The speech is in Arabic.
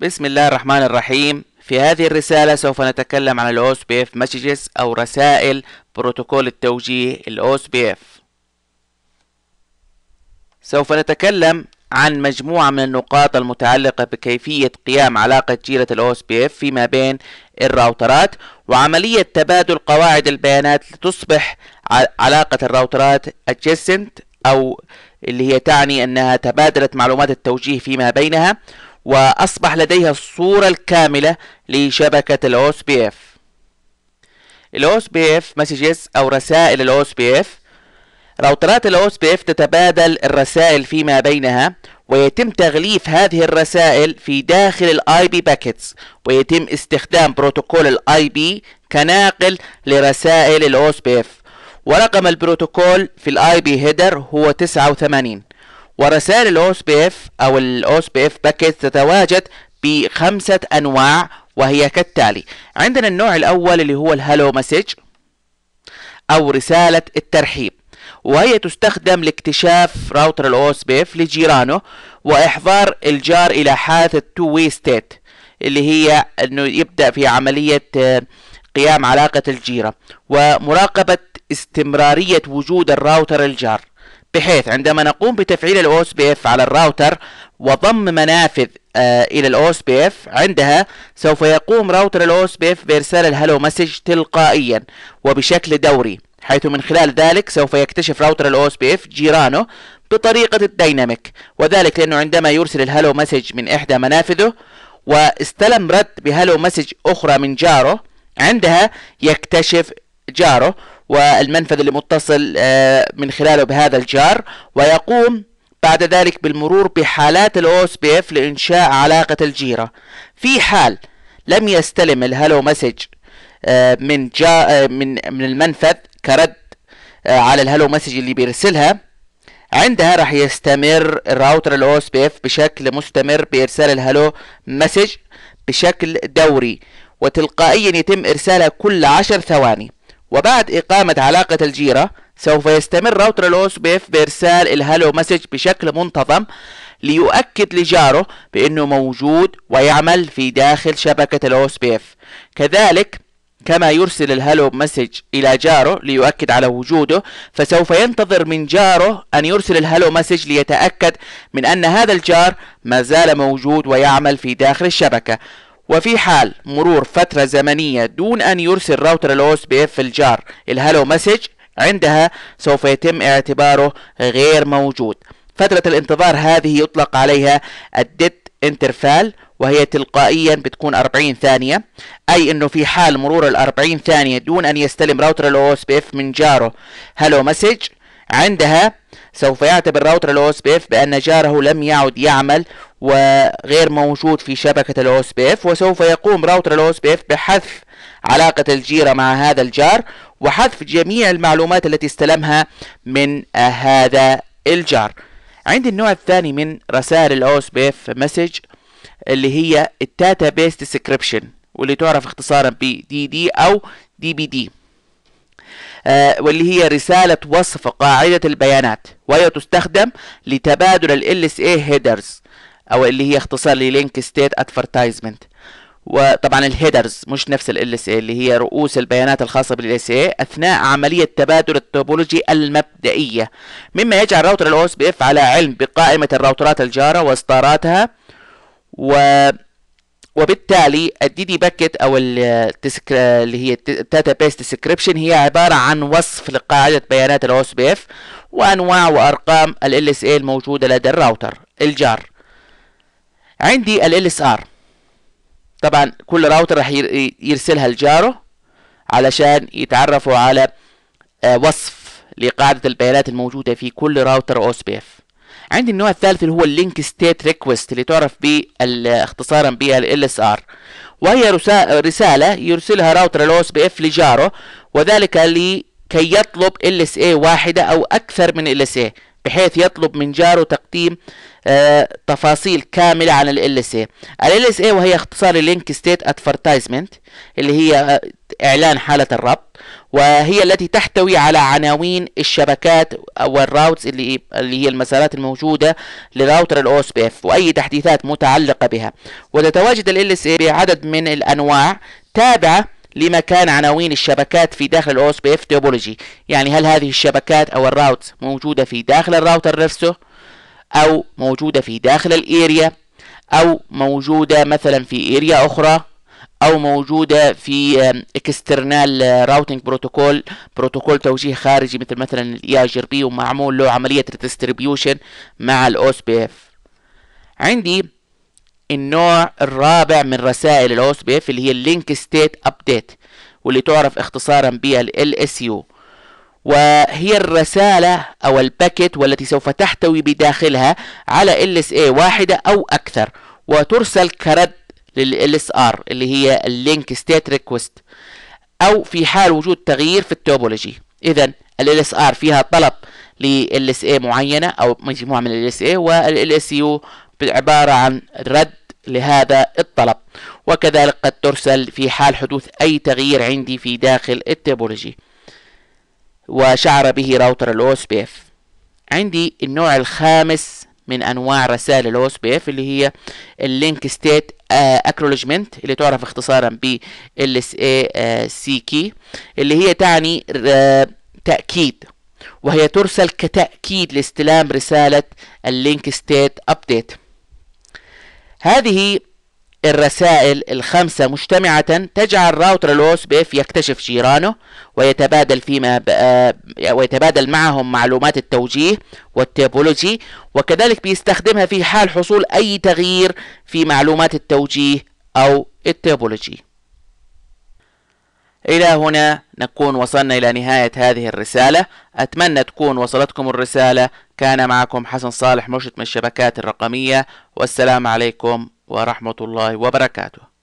بسم الله الرحمن الرحيم في هذه الرسالة سوف نتكلم عن الأوس بي اف مسجز أو رسائل بروتوكول التوجيه الأوس بي اف سوف نتكلم عن مجموعة من النقاط المتعلقة بكيفية قيام علاقة جيرة الأوس بي اف فيما بين الراوترات وعملية تبادل قواعد البيانات لتصبح علاقة الراوترات adjacent أو اللي هي تعني أنها تبادلت معلومات التوجيه فيما بينها وأصبح لديها الصورة الكاملة لشبكة الأوس بي اف الأوس بي اف مسجز أو رسائل الأوس بي اف راوترات الأوس بي اف تتبادل الرسائل فيما بينها ويتم تغليف هذه الرسائل في داخل الاي بي باكيتس ويتم استخدام بروتوكول الاي بي كناقل لرسائل الاوس بي اف ورقم البروتوكول في الاي بي هيدر هو 89 ورسائل الاوس OSPF او الاوس OSPF باكيت تتواجد بخمسة انواع وهي كالتالي عندنا النوع الاول اللي هو الهالو مسج او رسالة الترحيب وهي تستخدم لاكتشاف راوتر الاوس OSPF لجيرانه واحضار الجار الى حالة التو Way ستيت اللي هي انه يبدا في عملية آه، قيام علاقة الجيرة ومراقبة استمرارية وجود الراوتر الجار بحيث عندما نقوم بتفعيل الاو اس بي اف على الراوتر وضم منافذ آه الى الاو اس بي اف عندها سوف يقوم راوتر الاو اس بي اف بارسال الهلو مسج تلقائيا وبشكل دوري حيث من خلال ذلك سوف يكتشف راوتر الاو اس بي اف جيرانه بطريقة الديناميك وذلك لأنه عندما يرسل الهلو مسج من إحدى منافذه واستلم رد بهلو مسج أخرى من جاره عندها يكتشف جاره والمنفذ اللي متصل آه، من خلاله بهذا الجار ويقوم بعد ذلك بالمرور بحالات الاوس بي اف لانشاء علاقة الجيرة في حال لم يستلم الهلو مسج آه، من جا آه، من من المنفذ كرد على الهلو مسج اللي بيرسلها عندها راح يستمر الراوتر الاو اس بي اف بشكل مستمر بارسال الهلو مسج بشكل دوري وتلقائيا يتم ارسالها كل عشر ثواني وبعد إقامة علاقة الجيرة سوف يستمر راوتر الأوس بيف بإرسال الهالو مسج بشكل منتظم ليؤكد لجاره بأنه موجود ويعمل في داخل شبكة الأوس بيف كذلك كما يرسل الهالو مسج إلى جاره ليؤكد على وجوده فسوف ينتظر من جاره أن يرسل الهالو مسج ليتأكد من أن هذا الجار ما زال موجود ويعمل في داخل الشبكة وفي حال مرور فترة زمنية دون أن يرسل راوتر الهوست بي اف الجار الهالو مسج عندها سوف يتم اعتباره غير موجود فترة الانتظار هذه يطلق عليها الديت انترفال وهي تلقائيا بتكون 40 ثانية أي أنه في حال مرور ال 40 ثانية دون أن يستلم راوتر بي اف من جاره هالو مسج عندها سوف يعتبر راوتر الاو اس بي اف بان جاره لم يعد يعمل وغير موجود في شبكة الاو اس بي اف وسوف يقوم راوتر الاو اس بي اف بحذف علاقة الجيرة مع هذا الجار وحذف جميع المعلومات التي استلمها من آه، هذا الجار عندي النوع الثاني من رسائل الاو اس بي اف مسج اللي هي الداتا بيس Description واللي تعرف اختصارا ب دي دي او دي بي دي آه، واللي هي رسالة وصف قاعدة البيانات وهي تستخدم لتبادل ال LSA headers أو اللي هي اختصار لينك ستيت ادفرتايزمنت وطبعا الهيدرز مش نفس ال LSA اللي هي رؤوس البيانات الخاصة بال LSA أثناء عملية تبادل التوبولوجي المبدئية مما يجعل راوتر الاو اس بي اف على علم بقائمة الراوترات الجارة وإصداراتها و وبالتالي الدي دي باكيت او اللي هي الداتا بيس ديسكريبشن هي عباره عن وصف لقاعده بيانات الاوس بي اف وانواع وارقام ال اس اي الموجوده لدى الراوتر الجار عندي ال اس ار طبعا كل راوتر راح يرسلها لجاره علشان يتعرفوا على آه، وصف لقاعده البيانات الموجوده في كل راوتر اوس بي اف عندي النوع الثالث اللي هو اللينك ستيت ريكوست اللي تعرف ب اختصارا بها ال اس ار وهي رسالة يرسلها راوتر لوس بي اف لجاره وذلك لكي يطلب ال اس اي واحدة او اكثر من ال اس اي بحيث يطلب من جاره تقديم آه تفاصيل كاملة عن ال LSA ال LSA إيه. إيه وهي اختصار لينك ستيت ادفرتايزمنت اللي هي آه، إعلان حالة الربط وهي التي تحتوي على عناوين الشبكات والراوتس اللي إيه، اللي هي المسارات الموجودة لراوتر الاو اس بي اف وأي تحديثات متعلقة بها وتتواجد ال اس بعدد من الأنواع تابعة لمكان عناوين الشبكات في داخل الاو اس بي اف توبولوجي يعني هل هذه الشبكات او الراوتس موجودة في داخل الراوتر نفسه او موجودة في داخل الاريا او موجودة مثلا في اريا اخرى او موجوده في اكسترنال راوتنج بروتوكول بروتوكول توجيه خارجي مثل مثلا الاي اي جي بي ومعمول له عمليه ريديستريبيوشن مع الاوس بي اف عندي النوع الرابع من رسائل الاوس بي اف اللي هي اللينك ستيت ابديت واللي تعرف اختصارا بال اس يو وهي الرسالة أو الباكت والتي سوف تحتوي بداخلها على LSA واحدة أو أكثر وترسل كرد لل LSR اللي هي اللينك ستيت ريكوست أو في حال وجود تغيير في التوبولوجي إذا ال LSR فيها طلب لل LSA إيه معينة أو مجموعة من ال LSA وال LSU عبارة عن رد لهذا الطلب وكذلك قد ترسل في حال حدوث أي تغيير عندي في داخل التوبولوجي وشعر به راوتر الاو اس بي اف عندي النوع الخامس من انواع رسائل الاوس بي اف اللي هي اللينك ستيت اكنولجمنت آه، اللي تعرف اختصارا ب ال اس اي سي كي اللي هي تعني آه، تاكيد وهي ترسل كتاكيد لاستلام رساله اللينك ستيت ابديت هذه الرسائل الخمسة مجتمعة تجعل راوتر الوس بيف يكتشف جيرانه ويتبادل فيما آه، ويتبادل معهم معلومات التوجيه والتوبولوجي وكذلك بيستخدمها في حال حصول أي تغيير في معلومات التوجيه أو التيبولوجي إلى هنا نكون وصلنا إلى نهاية هذه الرسالة أتمنى تكون وصلتكم الرسالة كان معكم حسن صالح مرشد من الشبكات الرقمية والسلام عليكم ورحمة الله وبركاته